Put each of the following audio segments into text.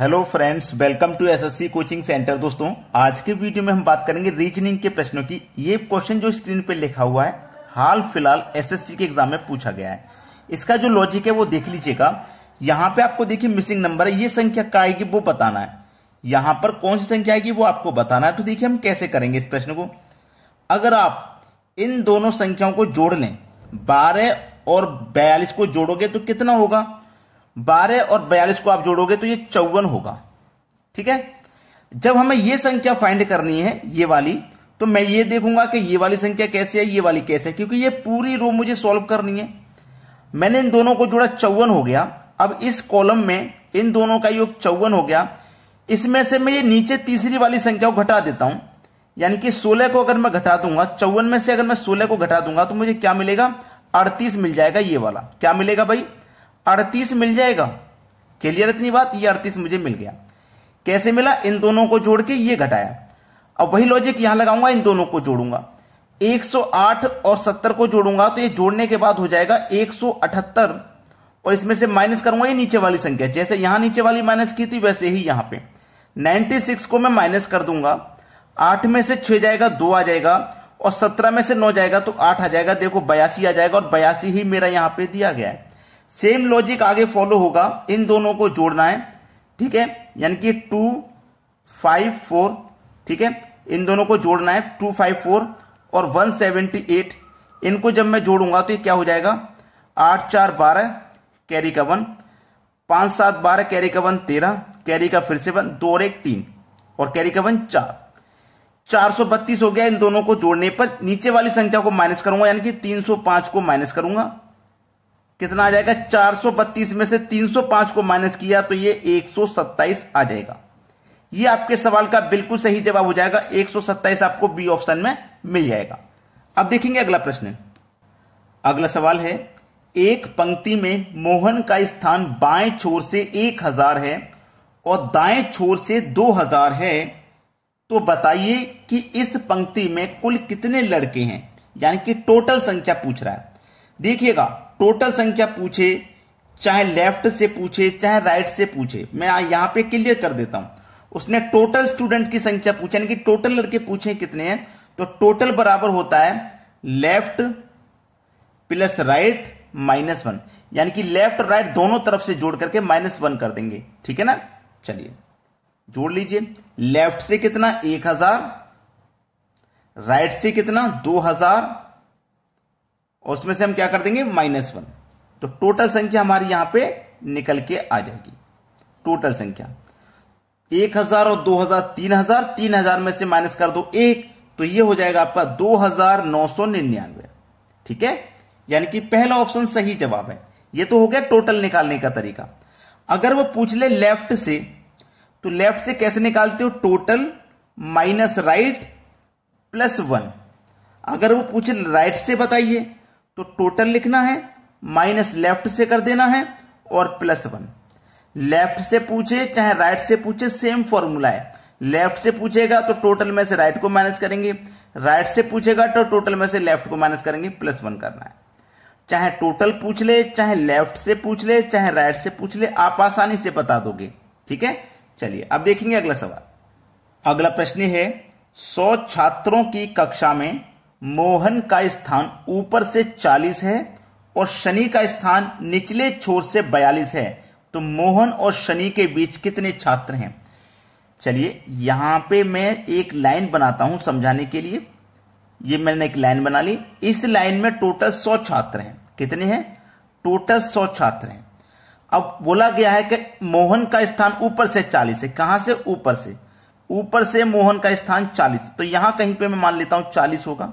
hello friends welcome to SSC coaching centre दोस्तों आज के वीडियो में हम बात करेंगे रीजनिंग के प्रश्नों की ये क्वेश्चन जो स्क्रीन पे लिखा हुआ है हाल फिलहाल एसएससी के एग्जाम में पूछा गया है इसका जो लॉजिक है वो देख लीजिएगा यहाँ पे आपको देखिए मिसिंग नंबर है ये संख्या का आएगी वो बताना है यहाँ पर कौन सी संख्या आएगी वो आपको बताना है तो देखिये हम कैसे करेंगे इस प्रश्न को अगर आप इन दोनों संख्याओं को जोड़ लें बारह और बयालीस को जोड़ोगे तो कितना होगा बारह और बयालीस को आप जोड़ोगे तो ये चौवन होगा ठीक है जब हमें ये संख्या फाइंड करनी है ये वाली तो मैं ये देखूंगा कि ये वाली संख्या कैसे है ये वाली कैसे है क्योंकि ये पूरी रो मुझे सॉल्व करनी है मैंने इन दोनों को जोड़ा चौवन हो गया अब इस कॉलम में इन दोनों का योग चौवन हो गया इसमें से मैं ये नीचे तीसरी वाली संख्या को घटा देता हूं यानी कि 16 को अगर मैं घटा दूंगा चौवन में से अगर मैं 16 को घटा दूंगा तो मुझे क्या मिलेगा 38 मिल जाएगा ये वाला क्या मिलेगा भाई अड़तीस मिल जाएगा क्लियर इतनी बात ये अड़तीस मुझे मिल गया कैसे मिला इन दोनों को जोड़ के ये घटाया अब वही लॉजिक यहां लगाऊंगा इन दोनों को जोड़ूंगा 108 और 70 को जोड़ूंगा तो ये जोड़ने के बाद हो जाएगा 178 और इसमें से माइनस करूंगा ये नीचे वाली संख्या जैसे यहां नीचे वाली माइनस की थी वैसे ही यहां पे 96 को मैं माइनस कर दूंगा आठ में से छह जाएगा दो आ जाएगा और सत्रह में से नौ जाएगा तो आठ आ जाएगा देखो बयासी आ जाएगा और बयासी ही मेरा यहां पे दिया गया है सेम लॉजिक आगे फॉलो होगा इन दोनों को जोड़ना है ठीक है यानी कि टू फाइव फोर ठीक है इन दोनों को जोड़ना है टू फाइव फोर और वन सेवेंटी एट इनको जब मैं जोड़ूंगा तो ये क्या हो जाएगा आठ चार बारह कैरी का वन पांच सात बारह कैरी का वन तेरह कैरी का फिर से वन दो और एक तीन और कैरी का वन चार चार सौ बत्तीस हो गया इन दोनों को जोड़ने पर नीचे वाली संख्या को माइनस करूंगा यानी कि तीन सौ पांच को माइनस करूंगा कितना आ जाएगा 432 में से 305 को माइनस किया तो ये 127 आ जाएगा ये आपके सवाल का बिल्कुल सही जवाब हो जाएगा 127 आपको बी ऑप्शन में मिल जाएगा अब देखेंगे अगला प्रश्न अगला सवाल है एक पंक्ति में मोहन का स्थान बाएं छोर से 1000 है और दाएं छोर से 2000 है तो बताइए कि इस पंक्ति में कुल कितने लड़के हैं यानी कि टोटल संख्या पूछ रहा है देखिएगा टोटल संख्या पूछे चाहे लेफ्ट से पूछे चाहे राइट से पूछे मैं यहां पे क्लियर कर देता हूं उसने टोटल स्टूडेंट की संख्या पूछा यानी कि टोटल लड़के पूछे कितने हैं तो टोटल बराबर होता है left plus right minus one यानी कि लेफ्ट और राइट दोनों तरफ से जोड़ करके माइनस वन कर देंगे ठीक है ना चलिए जोड़ लीजिए लेफ्ट से कितना एक हजार राइट से कितना दो हजार और उसमें से हम क्या कर देंगे माइनस वन तो टोटल संख्या हमारी यहां पे निकल के आ जाएगी टोटल संख्या एक हजार और दो हजार तीन हजार तीन हजार में से माइनस कर दो एक तो ये हो जाएगा आपका दो हजार नौ सौ निन्यानवे ठीक है यानी कि पहला ऑप्शन सही जवाब है ये तो हो गया टोटल निकालने का तरीका अगर वो पूछ ले लेफ्ट से तो लेफ्ट से कैसे निकालते हो total minus right plus one अगर वो पूछे राइट से बताइए तो टोटल लिखना है माइनस लेफ्ट से कर देना है और प्लस वन लेफ्ट से पूछे चाहे राइट से पूछे सेम फॉर्मूला है लेफ्ट से पूछेगा तो टोटल में से राइट को माइनस करेंगे राइट से पूछेगा तो टोटल में से लेफ्ट को माइनस करेंगे प्लस वन करना है चाहे टोटल पूछ ले चाहे लेफ्ट से पूछ ले चाहे राइट से पूछ ले आप आसानी से बता दोगे ठीक है चलिए अब देखेंगे अगला सवाल अगला प्रश्न है सौ छात्रों की कक्षा में मोहन का स्थान ऊपर से 40 है और शनि का स्थान निचले छोर से 42 है तो मोहन और शनि के बीच कितने छात्र हैं चलिए यहां पे मैं एक लाइन बनाता हूं समझाने के लिए ये मैंने एक लाइन बना ली इस लाइन में टोटल सौ छात्र हैं कितने हैं टोटल सौ छात्र हैं अब बोला गया है कि मोहन का स्थान ऊपर से चालीस है कहां से ऊपर से ऊपर से मोहन का स्थान चालीस तो यहां कहीं पे मैं मान लेता हूं चालीस होगा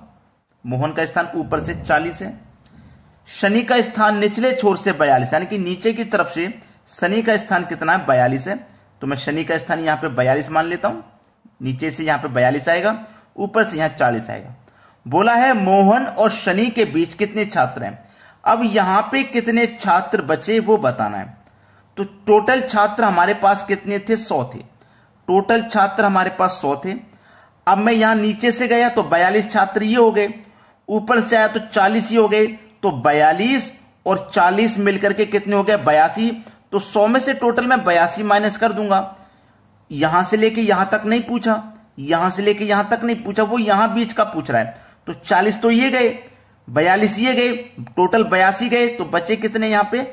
मोहन का स्थान ऊपर से चालीस है शनि का स्थान निचले छोर से बयालीस यानी कि नीचे की तरफ से शनि का स्थान कितना है बयालीस है तो मैं शनि का स्थान यहाँ पे बयालीस मान लेता हूं नीचे से यहाँ पे बयालीस आएगा ऊपर से यहां चालीस आएगा बोला है मोहन और शनि के बीच कितने छात्र हैं अब यहां पे कितने छात्र बचे वो बताना है तो टोटल छात्र हमारे पास कितने थे सौ थे टोटल छात्र हमारे पास सौ थे अब मैं यहाँ नीचे से गया तो बयालीस छात्र ये हो गए ऊपर से आया तो चालीस ही हो गए तो बयालीस और चालीस मिलकर के कितने हो गए बयासी तो सौ में से टोटल मैं बयासी माइनस कर दूंगा यहां से लेके यहां तक नहीं पूछा यहां से लेके यहां तक नहीं पूछा वो यहां बीच का पूछ रहा है तो चालीस तो ये गए बयालीस ये गए टोटल बयासी गए तो बचे कितने यहां पे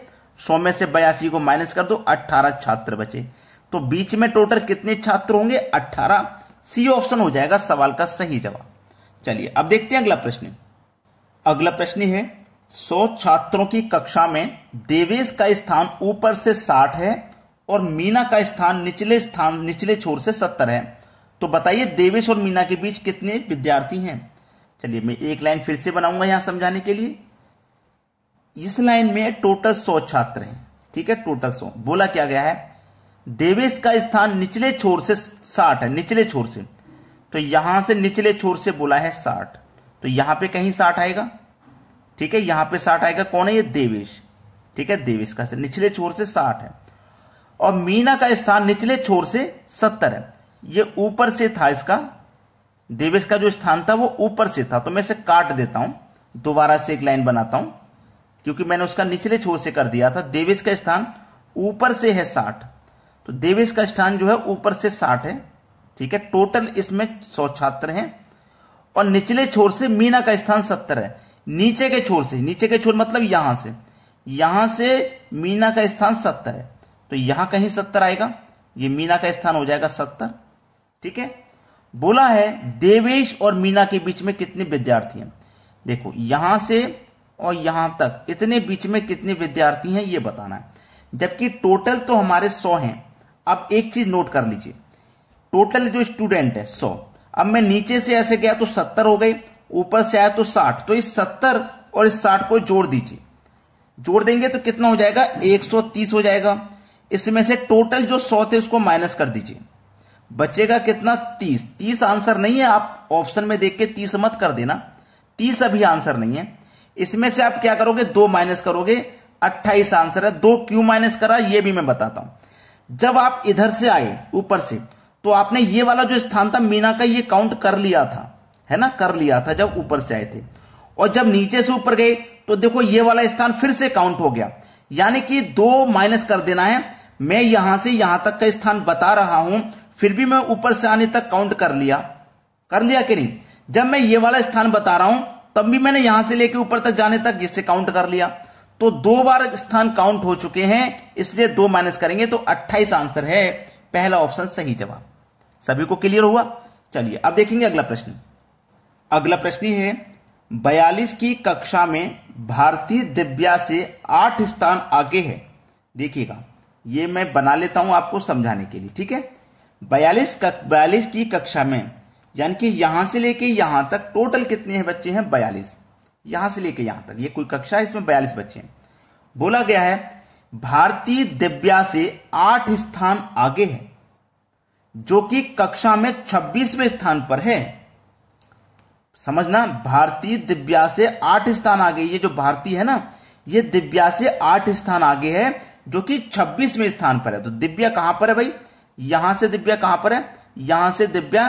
सौ में से बयासी को माइनस कर दो अट्ठारह छात्र बचे तो बीच में टोटल कितने छात्र होंगे अट्ठारह सी ऑप्शन हो जाएगा सवाल का सही जवाब चलिए अब देखते हैं अगला प्रश्न अगला प्रश्न है सौ छात्रों की कक्षा में देवेश का स्थान ऊपर से साठ है और मीना का स्थान निचले स्थान निचले छोर से सत्तर है तो बताइए देवेश और मीना के बीच कितने विद्यार्थी हैं चलिए मैं एक लाइन फिर से बनाऊंगा यहां समझाने के लिए इस लाइन में टोटल सौ छात्र हैं ठीक है टोटल सौ बोला क्या गया है देवेश का स्थान निचले छोर से साठ है निचले छोर से तो यहां से निचले छोर से बोला है साठ तो यहां पे कहीं साठ आएगा ठीक है यहां पे साठ आएगा कौन है ये देवेश ठीक है देवेश का निचले छोर से साठ है और मीना का स्थान निचले छोर से सत्तर है ये ऊपर से था इसका देवेश का जो स्थान था वो ऊपर से था तो मैं इसे काट देता हूं दोबारा से एक लाइन बनाता हूं क्योंकि मैंने उसका निचले छोर से कर दिया था देवेश का स्थान ऊपर से है साठ तो देवेश का स्थान जो है ऊपर से साठ है ठीक है टोटल इसमें सौ छात्र हैं और निचले छोर से मीना का स्थान सत्तर है नीचे के छोर से नीचे के छोर मतलब यहां से यहां से मीना का स्थान सत्तर है तो यहां कहीं सत्तर आएगा ये मीना का स्थान हो जाएगा सत्तर ठीक है बोला है देवेश और मीना के बीच में कितने विद्यार्थी हैं देखो यहां से और यहां तक इतने बीच में कितने विद्यार्थी हैं ये बताना है जबकि टोटल तो हमारे सौ हैं अब एक चीज नोट कर लीजिए टोटल जो स्टूडेंट है सौ अब मैं नीचे से ऐसे गया तो सत्तर हो गए ऊपर से आया तो साठ तो इस सत्तर और इस साठ को जोड़ दीजिए जोड़ देंगे तो कितना हो जाएगा एक सौ तीस हो जाएगा इसमें से टोटल जो सौ थे उसको माइनस कर दीजिए बचेगा कितना तीस तीस आंसर नहीं है आप ऑप्शन में देख के तीस मत कर देना तीस अभी आंसर नहीं है इसमें से आप क्या करोगे दो माइनस करोगे अट्ठाईस आंसर है दो क्यों माइनस करा ये भी मैं बताता हूं जब आप इधर से आए ऊपर से तो आपने ये वाला जो स्थान था मीना का ये काउंट कर लिया था है ना कर लिया था जब ऊपर से आए थे और जब नीचे से ऊपर गए तो देखो ये वाला स्थान फिर से काउंट हो गया यानी कि दो माइनस कर देना है मैं यहां से यहां तक का स्थान बता रहा हूं फिर भी मैं ऊपर से आने तक काउंट कर लिया कर लिया कि नहीं जब मैं ये वाला स्थान बता रहा हूं तब भी मैंने यहां से लेकर ऊपर तक जाने तक इससे काउंट कर लिया तो दो बार स्थान काउंट हो चुके हैं इसलिए दो माइनस करेंगे तो 28 आंसर है पहला ऑप्शन सही जवाब सभी को क्लियर हुआ चलिए अब देखेंगे अगला प्रश्न अगला प्रश्न है बयालीस की कक्षा में भारतीय दिव्या से आठ स्थान आगे है देखिएगा ये मैं बना लेता हूं आपको समझाने के लिए ठीक है बयालीस बयालीस की कक्षा में यानी कि यहां से लेके यहां तक टोटल कितने हैं बच्चे हैं बयालीस यहां से लेके यहां तक ये कोई कक्षा है इसमें बयालीस बच्चे हैं बोला गया है भारतीय दिव्या से आठ स्थान आगे है जो कि कक्षा में 26वें स्थान पर है समझना भारतीय दिव्या से आठ स्थान आगे ये जो भारतीय है ना ये दिव्या से आठ स्थान आगे है जो कि 26वें स्थान पर है तो दिव्या कहां पर है भाई यहां से दिव्या कहां पर है यहां से दिव्या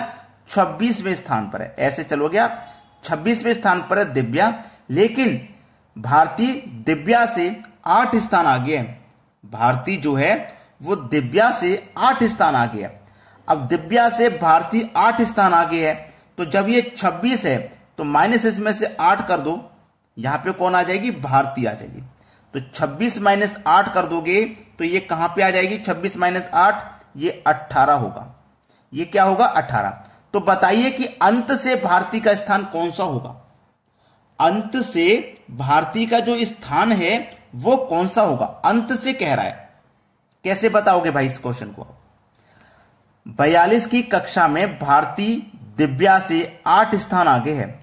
26वें स्थान पर है ऐसे चलोगे आप छब्बीसवें स्थान पर है दिव्या लेकिन भारतीय दिव्या से आठ स्थान आगे है भारती जो है वो दिव्या से आठ स्थान आगे है अब दिव्या से भारती आठ स्थान आगे है तो जब ये छब्बीस है तो माइनस इसमें से आठ कर दो यहां पे कौन आ जाएगी भारती आ जाएगी तो छब्बीस माइनस आठ कर दोगे तो ये कहां पे आ जाएगी छब्बीस माइनस आठ ये अट्ठारह होगा ये क्या होगा अट्ठारह तो बताइए कि अंत से भारती का स्थान कौन सा होगा अंत से भारती का जो स्थान है वो कौन सा होगा अंत से कह रहा है कैसे बताओगे भाई इस क्वेश्चन को आप बयालीस की कक्षा में भारतीय दिव्या से आठ स्थान आगे है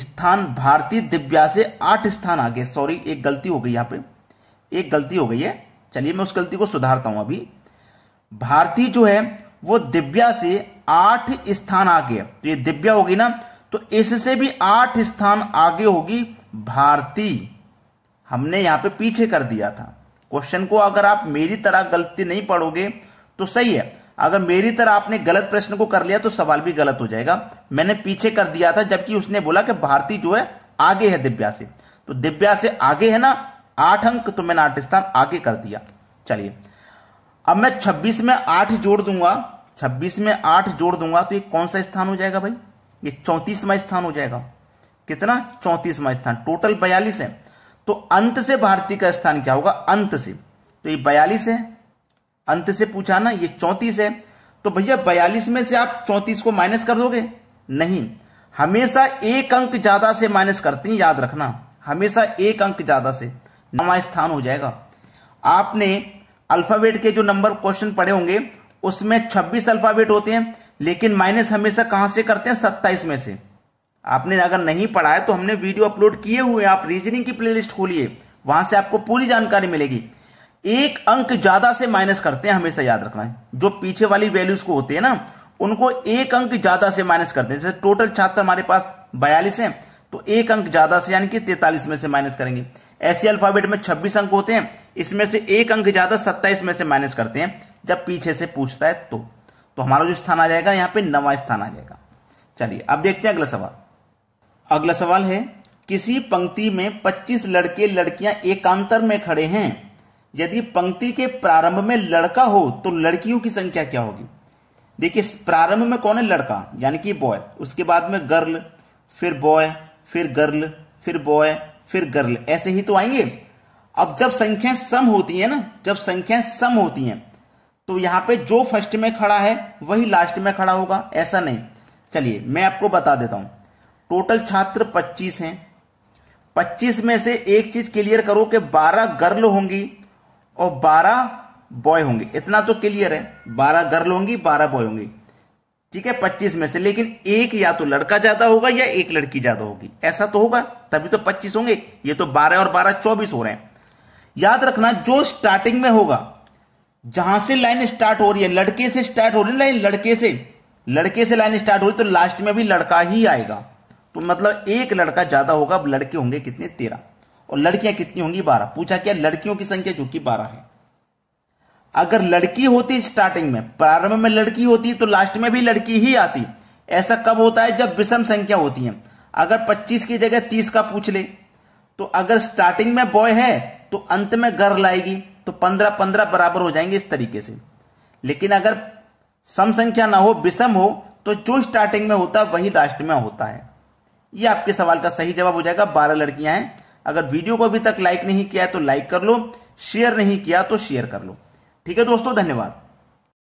स्थान भारतीय दिव्या से आठ स्थान आगे सॉरी एक गलती हो गई यहां पे एक गलती हो गई है चलिए मैं उस गलती को सुधारता हूं अभी भारती जो है वो दिव्या से आठ स्थान आगे तो ये दिव्या होगी ना तो इससे भी आठ स्थान आगे होगी भारती हमने यहां पे पीछे कर दिया था क्वेश्चन को अगर आप मेरी तरह गलती नहीं पढ़ोगे तो सही है अगर मेरी तरह आपने गलत प्रश्न को कर लिया तो सवाल भी गलत हो जाएगा मैंने पीछे कर दिया था जबकि उसने बोला कि भारती जो है आगे है दिव्या से तो दिव्या से आगे है ना आठ अंक तो मैंने आठ स्थान आगे कर दिया चलिए अब मैं छब्बीस में आठ जोड़ दूंगा छब्बीस में आठ जोड़ दूंगा तो ये कौन सा स्थान हो जाएगा भाई ये चौंतीसवा स्थान हो जाएगा कितना चौंतीसवा स्थान टोटल बयालीस है तो अंत से भारती का स्थान क्या होगा अंत से तो ये बयालीस है अंत से पूछा ना ये चौंतीस है तो भैया बयालीस में से आप चौंतीस को माइनस कर दोगे नहीं हमेशा एक अंक ज्यादा से माइनस करते हैं याद रखना हमेशा एक अंक ज्यादा से नवा स्थान हो जाएगा आपने अल्फाबेट के जो नंबर क्वेश्चन पढ़े होंगे उसमें 26 अल्फाबेट होते हैं लेकिन माइनस हमेशा कहां से करते हैं सत्ताईस में से आपने अगर नहीं पढ़ा है तो हमने वीडियो अपलोड किए हुए आप रीजनिंग की प्लेलिस्ट खोलिए वहां से आपको पूरी जानकारी मिलेगी एक अंक ज्यादा से माइनस करते हैं हमेशा याद रखना है जो पीछे वाली वैल्यूज को होते हैं ना उनको एक अंक ज्यादा से माइनस करते हैं जैसे टोटल छात्र हमारे पास बयालीस है तो एक अंक ज्यादा से यानी कि तैतालीस में से माइनस करेंगे ऐसे अल्फाबेट में छब्बीस अंक होते हैं इसमें से एक अंक ज्यादा सत्ताईस में से माइनस करते हैं जब पीछे से पूछता है तो तो हमारा जो स्थान आ जाएगा यहां पे नवा स्थान आ जाएगा चलिए अब देखते हैं अगला सवाल अगला सवाल है किसी पंक्ति में 25 लड़के लड़कियां एकांतर में खड़े हैं यदि पंक्ति के प्रारंभ में लड़का हो तो लड़कियों की संख्या क्या होगी देखिए प्रारंभ में कौन है लड़का यानी कि बॉय उसके बाद में गर्ल फिर बॉय फिर गर्ल फिर बॉय फिर गर्ल ऐसे ही तो आएंगे अब जब संख्या सम होती है ना जब संख्या सम होती हैं तो यहां पे जो फर्स्ट में खड़ा है वही लास्ट में खड़ा होगा ऐसा नहीं चलिए मैं आपको बता देता हूं टोटल छात्र 25 हैं 25 में से एक चीज क्लियर करो कि 12 गर्ल होंगी और बारह बॉय होंगे इतना तो क्लियर है बारह गर्ल होंगी बारह बॉय होंगे ठीक है पच्चीस में से लेकिन एक या तो लड़का ज्यादा होगा या एक लड़की ज्यादा होगी ऐसा तो होगा तभी तो पच्चीस होंगे ये तो बारह और बारह चौबीस हो रहे हैं याद रखना जो स्टार्टिंग में होगा जहां से लाइन स्टार्ट हो रही है लड़के से स्टार्ट हो रही है लाइन लड़के से लड़के से लाइन स्टार्ट हो रही तो लास्ट में भी लड़का ही आएगा तो मतलब एक लड़का ज्यादा होगा अब लड़के होंगे कितने तेरह और लड़कियां कितनी होंगी बारह पूछा क्या लड़कियों की संख्या जो कि बारह है अगर लड़की होती स्टार्टिंग में प्रारंभ में लड़की होती तो लास्ट में भी लड़की ही आती ऐसा कब होता है जब विषम संख्या होती है अगर 25 की जगह 30 का पूछ ले तो अगर स्टार्टिंग में बॉय है तो अंत में घर लाएगी तो 15 15 बराबर हो जाएंगे इस तरीके से लेकिन अगर सम संख्या ना हो विषम हो तो जो स्टार्टिंग में होता है वही लास्ट में होता है यह आपके सवाल का सही जवाब हो जाएगा बारह लड़कियां हैं अगर वीडियो को अभी तक लाइक नहीं किया है तो लाइक कर लो शेयर नहीं किया तो शेयर कर लो ठीक है दोस्तों धन्यवाद